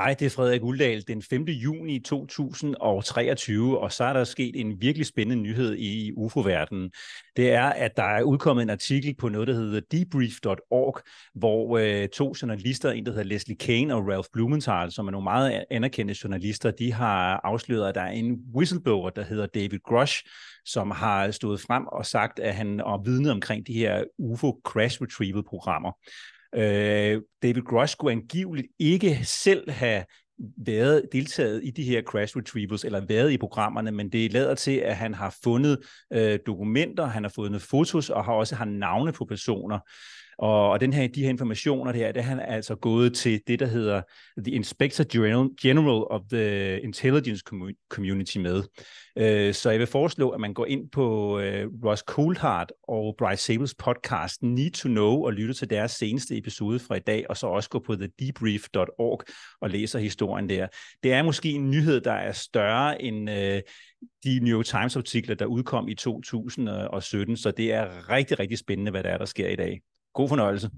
Hej, det er Frederik Uldal den 5. juni 2023, og så er der sket en virkelig spændende nyhed i UFO-verdenen. Det er, at der er udkommet en artikel på noget, der hedder debrief.org, hvor øh, to journalister, en der hedder Leslie Kane og Ralph Blumenthal, som er nogle meget anerkendte journalister, de har afsløret, at der er en whistleblower, der hedder David Grush, som har stået frem og sagt, at han er vidnet omkring de her UFO crash retrieval-programmer. Øh, David Grosch skulle angiveligt ikke selv have været deltaget i de her crash retrievals, eller været i programmerne, men det lader til, at han har fundet øh, dokumenter, han har fundet fotos, og har også har navne på personer. Og, og den her, de her informationer der, det han altså gået til det, der hedder The Inspector General, General of the Intelligence Community med. Øh, så jeg vil foreslå, at man går ind på øh, Ross Coulthard og Bryce Sables podcast Need to Know og lytter til deres seneste episode fra i dag, og så også gå på thedebrief.org og læser historien historien der. Det er måske en nyhed, der er større end øh, de New York Times artikler, der udkom i 2017, så det er rigtig, rigtig spændende, hvad der er, der sker i dag. God fornøjelse.